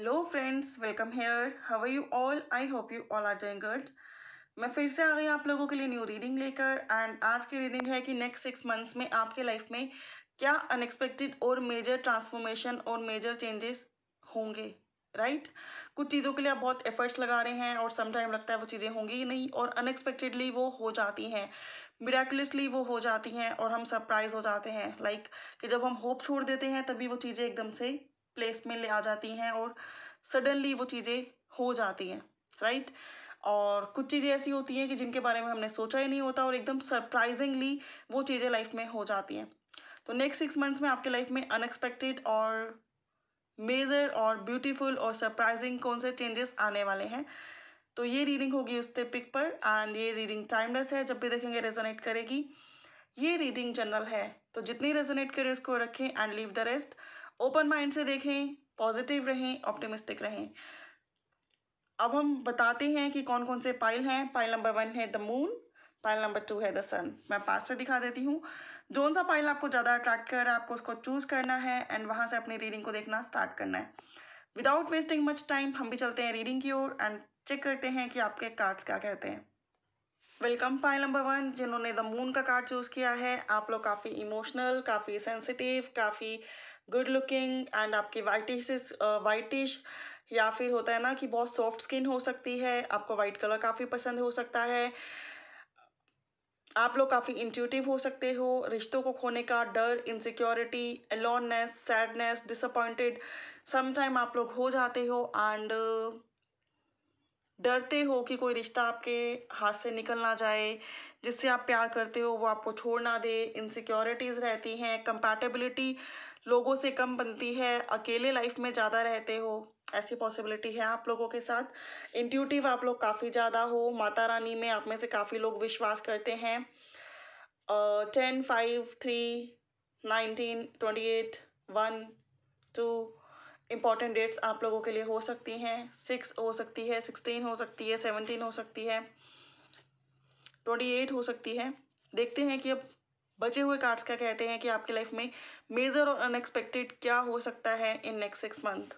Hello friends welcome here how are you all I hope you all are doing good मैं फिर से आ गई आप लोगों के लिए न्यू रीडिंग लेकर एंड आज की रीडिंग है कि नेक्स्ट सिक्स मंथ्स में आपके लाइफ में क्या अनएक्सपेक्टेड और मेजर ट्रांसफॉर्मेशन और मेजर चेंजेस होंगे राइट right? कुछ चीज़ों के लिए आप बहुत एफर्ट्स लगा रहे हैं और समटाइम लगता है वो चीज़ें होंगी ही नहीं और अनएक्सपेक्टेडली वो हो जाती हैं मिराकुलसली वो हो जाती हैं और हम सरप्राइज हो जाते हैं लाइक like, कि जब हम होप छोड़ देते हैं तभी वो चीज़ें एकदम से प्लेस में ले आ जाती हैं और सडनली वो चीज़ें हो जाती हैं राइट और कुछ चीज़ें ऐसी होती हैं कि जिनके बारे में हमने सोचा ही नहीं होता और एकदम सरप्राइजिंगली वो चीज़ें लाइफ में हो जाती हैं तो नेक्स्ट सिक्स मंथ्स में आपके लाइफ में अनएक्सपेक्टेड और मेजर और ब्यूटीफुल और सरप्राइजिंग कौन से चेंजेस आने वाले हैं तो ये रीडिंग होगी उस टॉपिक पर एंड ये रीडिंग टाइमलेस है जब भी देखेंगे रेजोनेट करेगी ये रीडिंग जनरल है तो जितनी रेजोनेट करे उसको रखें and leave the rest open mind से देखें पॉजिटिव रहें ऑप्टिमिस्टिक रहें अब हम बताते हैं कि कौन कौन से पाइल हैं पाइल नंबर वन है the moon pile number two है द सन मैं पास से दिखा देती हूँ जोन सा पाइल आपको ज़्यादा अट्रैक्ट कर रहा है आपको उसको चूज़ करना है एंड वहाँ से अपनी रीडिंग को देखना स्टार्ट करना है विदाउट वेस्टिंग मच टाइम हम भी चलते हैं रीडिंग की ओर एंड चेक करते हैं कि आपके कार्ड्स क्या कहते हैं वेलकम पाइल नंबर वन जिन्होंने द मून का कार्ड चूज़ किया है आप लोग काफ़ी इमोशनल काफ़ी सेंसिटिव काफ़ी गुड लुकिंग एंड आपकी वाइटिश वाइटिश uh, या फिर होता है ना कि बहुत सॉफ्ट स्किन हो सकती है आपको वाइट कलर काफ़ी पसंद हो सकता है आप लोग काफ़ी इंट्यूटिव हो सकते हो रिश्तों को खोने का डर insecurity aloneness sadness disappointed sometime आप लोग हो जाते हो एंड uh, डरते हो कि कोई रिश्ता आपके हाथ से निकल ना जाए जिससे आप प्यार करते हो वो आपको छोड़ ना दे इनसिक्योरिटीज़ रहती हैं कंपैटिबिलिटी लोगों से कम बनती है अकेले लाइफ में ज़्यादा रहते हो ऐसी पॉसिबिलिटी है आप लोगों के साथ इंट्यूटिव आप लोग काफ़ी ज़्यादा हो माता रानी में आप में से काफ़ी लोग विश्वास करते हैं ten five three nineteen twenty eight one two important dates आप लोगों के लिए हो सकती हैं सिक्स हो सकती है सिक्सटीन हो सकती है सेवनटीन हो सकती है ट्वेंटी एट हो सकती है देखते हैं कि अब बचे हुए कार्ड्स क्या कहते हैं कि आपके लाइफ में मेजर और अनएक्सपेक्टेड क्या हो सकता है इन नेक्स्ट सिक्स मंथ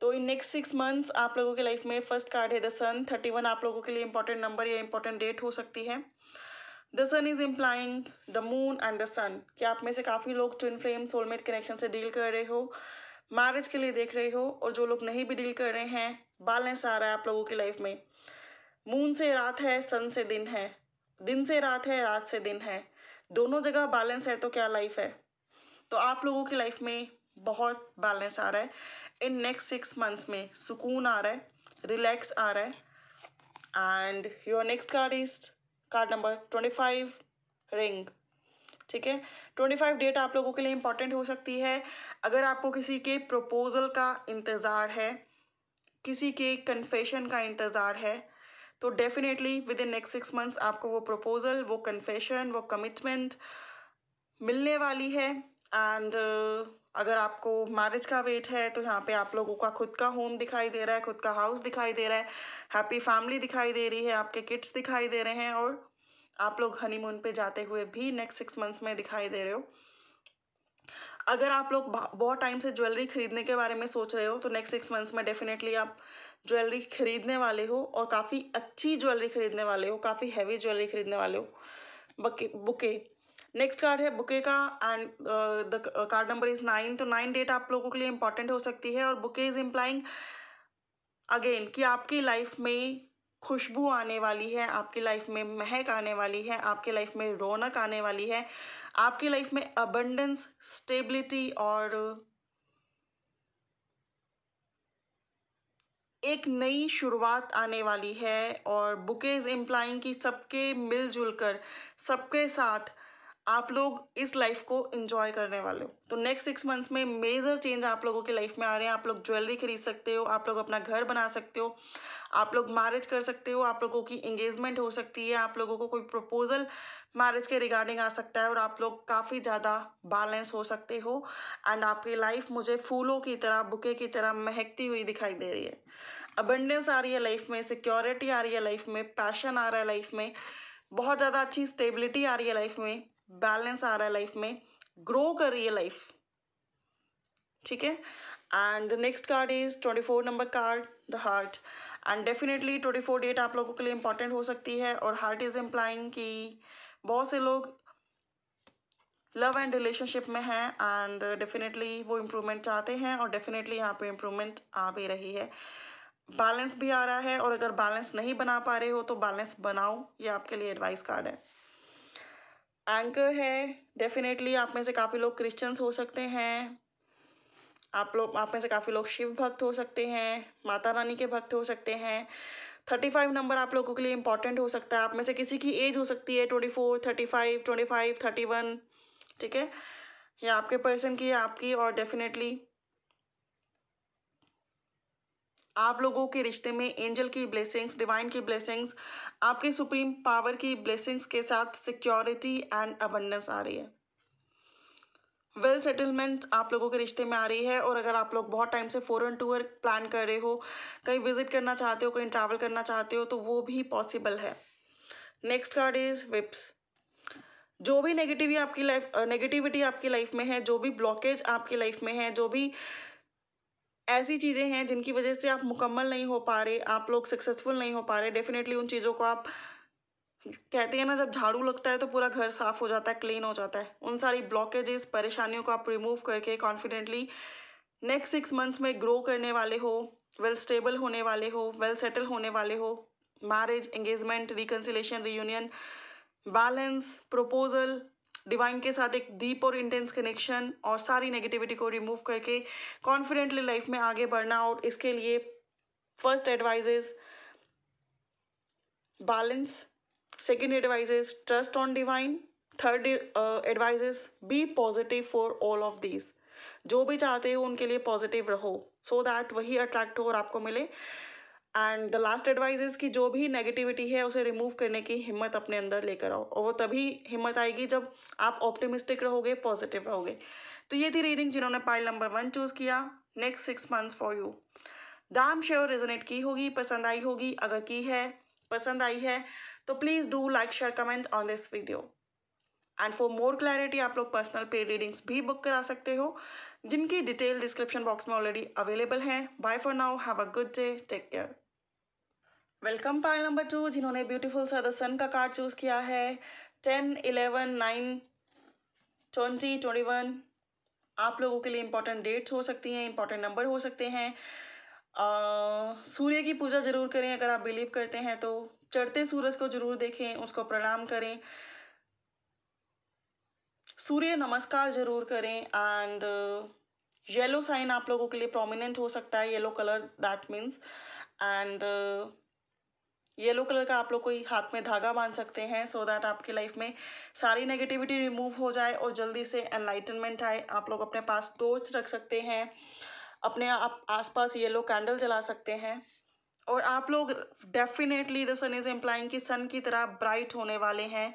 तो इन नेक्स्ट सिक्स मंथ्स आप लोगों के लाइफ में फर्स्ट कार्ड है द सन थर्टी वन आप लोगों के लिए इंपॉर्टेंट नंबर या इंपॉर्टेंट डेट हो सकती है the sun is implying the moon and the sun कि आप में से काफ़ी लोग ट्विन फ्लेम सोलमेट कनेक्शन से डील कर रहे हो मैरिज के लिए देख रहे हो और जो लोग नहीं भी डील कर रहे हैं बैलेंस आ रहा है आप लोगों की लाइफ में मून से रात है सन से दिन है दिन से रात है रात से दिन है दोनों जगह बैलेंस है तो क्या लाइफ है तो आप लोगों की लाइफ में बहुत बैलेंस आ रहा है इन नेक्स्ट सिक्स मंथ्स में सुकून आ रहा है रिलैक्स आ रहा है and your next card is card number twenty five ring ठीक है ट्वेंटी फाइव डेट आप लोगों के लिए इंपॉर्टेंट हो सकती है अगर आपको किसी के प्रपोजल का इंतज़ार है किसी के कन्फेशन का इंतज़ार है तो definitely within next six months आपको वो प्रपोजल वो कन्फेशन वो कमिटमेंट मिलने वाली है एंड uh, अगर आपको मैरिज का वेट है तो यहाँ पे आप लोगों का खुद का होम दिखाई दे रहा है खुद का हाउस दिखाई दे रहा है हैप्पी फैमिली दिखाई दे रही है आपके किड्स दिखाई दे रहे हैं और आप लोग हनीमून पे जाते हुए भी नेक्स्ट सिक्स मंथ्स में दिखाई दे रहे हो अगर आप लोग बहुत टाइम से ज्वेलरी खरीदने के बारे में सोच रहे हो तो नेक्स्ट सिक्स मंथ्स में डेफिनेटली आप ज्वेलरी खरीदने वाले हो और काफ़ी अच्छी ज्वेलरी खरीदने वाले हो काफ़ी हैवी ज्वेलरी खरीदने वाले हो बके बुके नेक्स्ट कार्ड है बुके का and the card number is nine तो नाइन डेट आप लोगों के लिए इंपॉर्टेंट हो सकती है और बुके इज़ इम्प्लाइंग अगेन कि आपकी लाइफ में खुशबू आने वाली है आपकी लाइफ में महक आने वाली है आपकी लाइफ में रौनक आने वाली है आपकी लाइफ में अबंडेंस स्टेबिलिटी और एक नई शुरुआत आने वाली है और बुकेज इम्प्लाइंग की सबके मिलजुल कर सबके साथ आप लोग इस लाइफ को इंजॉय करने वाले हो तो नेक्स्ट सिक्स मंथ्स में मेजर चेंज आप लोगों के लाइफ में आ रहे हैं आप लोग ज्वेलरी खरीद सकते हो आप लोग अपना घर बना सकते हो आप लोग मैरिज कर सकते हो आप लोगों की इंगेजमेंट हो सकती है आप लोगों को कोई प्रपोजल मैरिज के रिगार्डिंग आ सकता है और आप लोग काफ़ी ज़्यादा बैलेंस हो सकते हो एंड आपकी लाइफ मुझे फूलों की तरह बुके की तरह महकती हुई दिखाई दे रही है अबेंडेंस आ रही है लाइफ में सिक्योरिटी आ रही है लाइफ में पैशन आ रहा है लाइफ में बहुत ज़्यादा अच्छी स्टेबिलिटी आ रही है लाइफ में बैलेंस आ रहा है लाइफ में ग्रो कर रही है लाइफ ठीक है and the next card is twenty four number card the heart and definitely twenty four date आप लोगों के लिए इंपॉर्टेंट हो सकती है और हार्ट इज एम्प्लाइंग कि बहुत से लोग लव एंड रिलेशनशिप में हैं एंड डेफिनेटली वो इम्प्रूवमेंट चाहते हैं और डेफिनेटली यहाँ पे इम्प्रूवमेंट आ भी रही है बैलेंस भी आ रहा है और अगर बैलेंस नहीं बना पा रहे हो तो बैलेंस बनाओ ये आपके लिए एडवाइस कार्ड है एंकर है डेफिनेटली आप में से काफ़ी लोग क्रिश्चियंस हो सकते हैं आप लोग आप में से काफ़ी लोग शिव भक्त हो सकते हैं माता रानी के भक्त हो सकते हैं थर्टी फाइव नंबर आप लोगों के लिए इंपॉर्टेंट हो सकता है आप में से किसी की एज हो सकती है twenty four thirty five twenty five thirty one ठीक है या आपके पर्सन की आपकी और डेफिनेटली आप लोगों के रिश्ते में एंजल की ब्लेसिंग्स डिवाइन की ब्लेसिंग्स आपके सुप्रीम पावर की ब्लेसिंग्स के साथ सिक्योरिटी एंड अबंडेंस आ रही है वेल well सेटलमेंट आप लोगों के रिश्ते में आ रही है और अगर आप लोग बहुत टाइम से फ़ॉरन टूर प्लान कर रहे हो कहीं विजिट करना चाहते हो कहीं ट्रैवल करना चाहते हो तो वो भी पॉसिबल है नेक्स्ट कार्ड इज़ विप्स जो भी नेगेटिव आपकी लाइफ नेगेटिविटी आपकी लाइफ में है जो भी ब्लॉकेज आपकी लाइफ में है जो भी ऐसी चीज़ें हैं जिनकी वजह से आप मुकम्मल नहीं हो पा रहे आप लोग सक्सेसफुल नहीं हो पा रहे डेफिनेटली उन चीज़ों को आप कहते हैं ना जब झाड़ू लगता है तो पूरा घर साफ हो जाता है क्लीन हो जाता है उन सारी ब्लॉकेजेस परेशानियों को आप रिमूव करके कॉन्फिडेंटली नेक्स्ट सिक्स मंथ्स में ग्रो करने वाले हो वेल स्टेबल होने वाले हो वेल सेटल होने वाले हो marriage engagement reconciliation reunion balance proposal divine के साथ एक डीप और इंटेंस कनेक्शन और सारी नेगेटिविटी को रिमूव करके कॉन्फिडेंटली लाइफ में आगे बढ़ना और इसके लिए first advice is second second trust on divine third advice is be positive for all of these जो भी चाहते हो उनके लिए पॉजिटिव रहो सो so दैट वही अट्रैक्ट हो और आपको मिले and the last advice is कि जो भी नेगेटिविटी है उसे रिमूव करने की हिम्मत अपने अंदर लेकर आओ और वो तभी हिम्मत आएगी जब आप ऑप्टिमिस्टिक रहोगे पॉजिटिव रहोगे तो ये थी रीडिंग जिन्होंने पाइल नंबर वन चूज़ किया next six months for you damn sure resonate की होगी पसंद आई होगी अगर की है पसंद आई है तो please do like share comment on this video and for more clarity आप लोग पर्सनल पेड रीडिंग्स भी बुक करा सकते हो जिनकी डिटेल डिस्क्रिप्शन बॉक्स में ऑलरेडी अवेलेबल हैं bye for now have a good day take care welcome pile number two जिन्होंने ब्यूटीफुल सर द सन का कार्ड चूज़ किया है ten eleven nine twenty twenty one आप लोगों के लिए इंपॉर्टेंट डेट्स हो सकती हैं इंपॉर्टेंट नंबर हो सकते हैं सूर्य की पूजा ज़रूर करें अगर आप बिलीव करते हैं तो चढ़ते सूरज को ज़रूर देखें उसको प्रणाम करें सूर्य नमस्कार ज़रूर करें एंड येलो साइन आप लोगों के लिए प्रोमिनेंट हो सकता है yellow colour that means and yellow colour का आप लोग कोई हाथ में धागा बांध सकते हैं सो so दैट आपकी लाइफ में सारी नेगेटिविटी रिमूव हो जाए और जल्दी से एनलाइटनमेंट आए आप लोग अपने पास टोर्च रख सकते हैं अपने आप आसपास येलो कैंडल जला सकते हैं और आप लोग definitely the sun is implying कि सन की तरह ब्राइट होने वाले हैं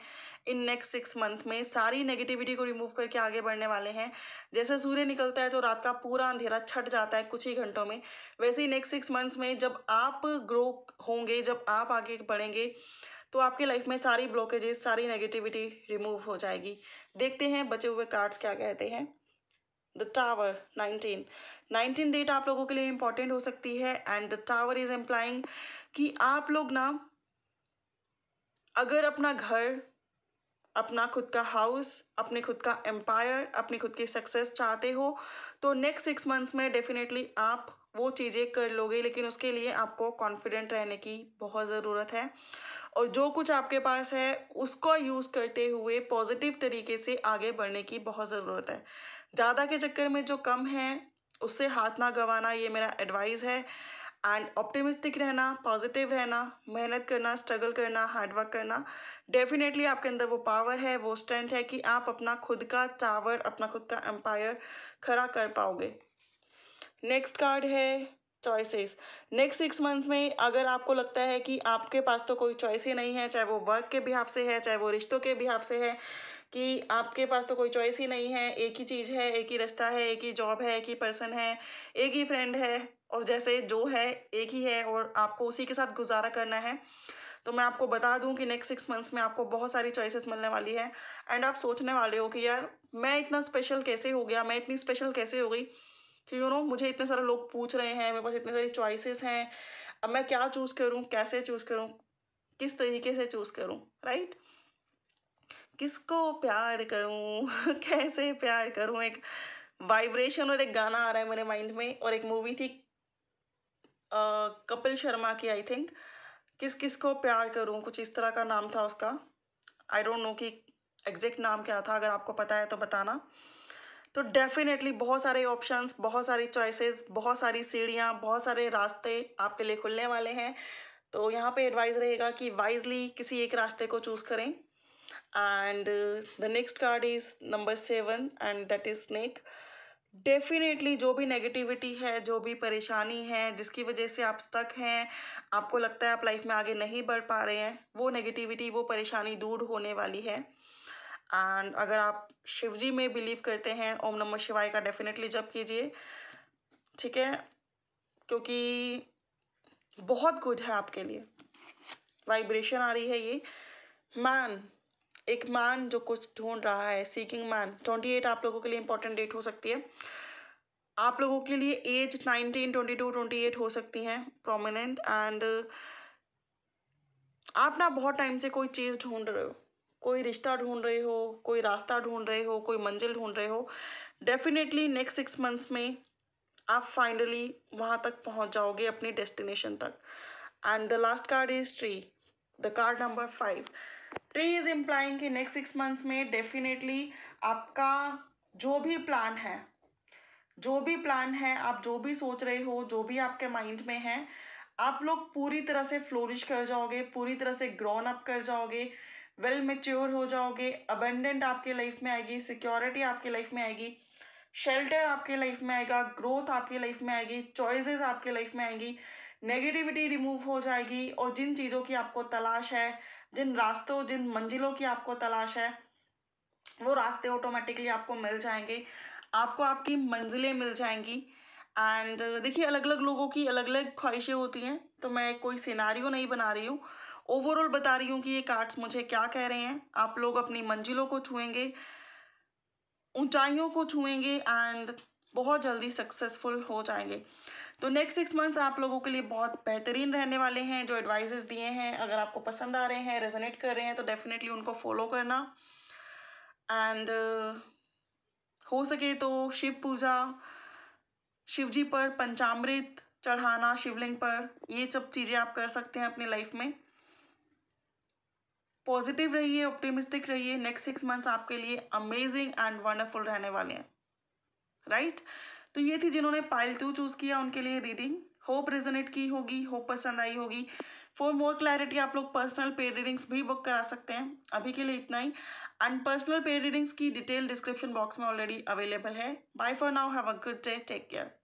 इन नेक्स्ट सिक्स मंथ में सारी नेगेटिविटी को रिमूव करके आगे बढ़ने वाले हैं जैसे सूर्य निकलता है तो रात का पूरा अंधेरा छट जाता है कुछ ही घंटों में वैसे ही नेक्स्ट सिक्स मंथ्स में जब आप ग्रो होंगे जब आप आगे बढ़ेंगे तो आपके लाइफ में सारी ब्लॉकेजेस सारी नेगेटिविटी रिमूव हो जाएगी देखते हैं बचे हुए कार्ड्स क्या कहते हैं the tower nineteen nineteen date आप लोगों के लिए इंपॉर्टेंट हो सकती है and the tower is implying कि आप लोग ना अगर अपना घर अपना खुद का हाउस अपने खुद का एम्पायर अपनी खुद की सक्सेस चाहते हो तो नेक्स्ट सिक्स मंथ्स में डेफिनेटली आप वो चीज़ें कर लोगे लेकिन उसके लिए आपको कॉन्फिडेंट रहने की बहुत ज़रूरत है और जो कुछ आपके पास है उसको यूज़ करते हुए पॉजिटिव तरीके से आगे बढ़ने की बहुत ज़रूरत है ज़्यादा के चक्कर में जो कम है उससे हाथ ना गंवाना ये मेरा एडवाइस है एंड ऑप्टिमिस्टिक रहना पॉजिटिव रहना मेहनत करना स्ट्रगल करना हार्डवर्क करना डेफिनेटली आपके अंदर वो पावर है वो स्ट्रेंथ है कि आप अपना खुद का टावर अपना खुद का एम्पायर खड़ा कर पाओगे नेक्स्ट कार्ड है चॉइसेस नेक्स्ट सिक्स मंथ्स में अगर आपको लगता है कि आपके पास तो कोई चॉइस ही नहीं है चाहे वो वर्क के बिहाफ से है चाहे वो रिश्तों के बिहाफ से है कि आपके पास तो कोई चॉइस ही नहीं है एक ही चीज़ है एक ही रास्ता है एक ही जॉब है एक ही पर्सन है एक ही फ्रेंड है और जैसे जो है एक ही है और आपको उसी के साथ गुजारा करना है तो मैं आपको बता दूं कि नेक्स्ट सिक्स मंथ्स में आपको बहुत सारी चॉइसेस मिलने वाली है एंड आप सोचने वाले हो कि यार मैं इतना स्पेशल कैसे हो गया मैं इतनी स्पेशल कैसे हो गई कि यू नो मुझे इतने सारे लोग पूछ रहे हैं मेरे पास इतने सारी चॉइसेस हैं अब मैं क्या चूज़ करूँ कैसे चूज़ करूँ किस तरीके से चूज़ करूँ राइट किसको प्यार करूँ कैसे प्यार करूँ एक वाइब्रेशन और एक गाना आ रहा है मेरे माइंड में और एक मूवी थी कपिल शर्मा की आई थिंक किस किस को प्यार करूँ कुछ इस तरह का नाम था उसका आई डोंट नो कि एग्जैक्ट नाम क्या था अगर आपको पता है तो बताना तो डेफिनेटली बहुत सारे ऑप्शन बहुत सारी चॉइसेस बहुत सारी सीढ़ियाँ बहुत सारे रास्ते आपके लिए खुलने वाले हैं तो यहाँ पे एडवाइस रहेगा कि वाइजली किसी एक रास्ते को चूज़ करें and the next card is number seven and that is snake definitely जो भी नेगेटिविटी है जो भी परेशानी है जिसकी वजह से आप स्टक हैं आपको लगता है आप लाइफ में आगे नहीं बढ़ पा रहे हैं वो नेगेटिविटी वो परेशानी दूर होने वाली है एंड अगर आप शिव जी में बिलीव करते हैं ओम नमः शिवाय का डेफिनेटली जप कीजिए ठीक है क्योंकि बहुत गुड है आपके लिए वाइब्रेशन आ रही है ये मैन एक मैन जो कुछ ढूंढ रहा है सीकिंग मैन ट्वेंटी एट आप लोगों के लिए इंपॉर्टेंट डेट हो सकती है आप लोगों के लिए age nineteen twenty two twenty eight हो सकती हैं प्रोमिनेंट एंड आप ना बहुत टाइम से कोई चीज़ ढूंढ रहे हो कोई रिश्ता ढूंढ रहे हो कोई रास्ता ढूंढ रहे हो कोई मंजिल ढूंढ रहे हो डेफिनेटली नेक्स्ट सिक्स मंथ्स में आप फाइनली वहाँ तक पहुँच जाओगे अपनी डेस्टिनेशन तक and the last card is tree the card number five tree is implying कि नेक्स्ट सिक्स मंथ्स में डेफिनेटली आपका जो भी प्लान है जो भी प्लान है आप जो भी सोच रहे हो जो भी आपके माइंड में है आप लोग पूरी तरह से फ्लोरिश कर जाओगे पूरी तरह से ग्रोन अप कर जाओगे वेल मेच्योर हो जाओगे अबेंडेंट आपके लाइफ में आएगी सिक्योरिटी आपके लाइफ में आएगी शेल्टर आपके लाइफ में आएगा ग्रोथ आपके लाइफ में आएगी चॉइसेस आपके लाइफ में आएंगी नेगेटिविटी रिमूव हो जाएगी और जिन चीज़ों की आपको तलाश है जिन रास्तों जिन मंजिलों की आपको तलाश है वो रास्ते ऑटोमेटिकली आपको मिल जाएंगे आपको आपकी मंजिलें मिल जाएंगी एंड देखिए अलग अलग लोगों की अलग अलग ख्वाहिशें होती हैं तो मैं कोई सिनारियो नहीं बना रही हूँ ओवरऑल बता रही हूँ कि ये कार्ड्स मुझे क्या कह रहे हैं आप लोग अपनी मंजिलों को छुएंगे ऊंचाइयों को छुएंगे एंड बहुत जल्दी सक्सेसफुल हो जाएंगे तो नेक्स्ट सिक्स मंथ्स आप लोगों के लिए बहुत बेहतरीन रहने वाले हैं जो एडवाइजेस दिए हैं अगर आपको पसंद आ रहे हैं रेजोनेट कर रहे हैं तो डेफिनेटली उनको फॉलो करना एंड uh, हो सके तो शिव पूजा शिवजी पर पंचामृत चढ़ाना शिवलिंग पर ये सब चीज़ें आप कर सकते हैं अपनी लाइफ में पॉजिटिव रहिए ऑप्टिमिस्टिक रहिए नेक्स्ट सिक्स मंथ्स आपके लिए अमेजिंग एंड वंडरफुल रहने वाले हैं राइट right? तो ये थी जिन्होंने पाइल टू चूज़ किया उनके लिए रीडिंग होप रिजनेट की होगी होप पसंद आई होगी फॉर मोर क्लैरिटी आप लोग पर्सनल पेड रीडिंग्स भी बुक करा सकते हैं अभी के लिए इतना ही एंड पर्सनल पेड रीडिंग्स की डिटेल डिस्क्रिप्शन बॉक्स में ऑलरेडी अवेलेबल है bye for now have a good day take care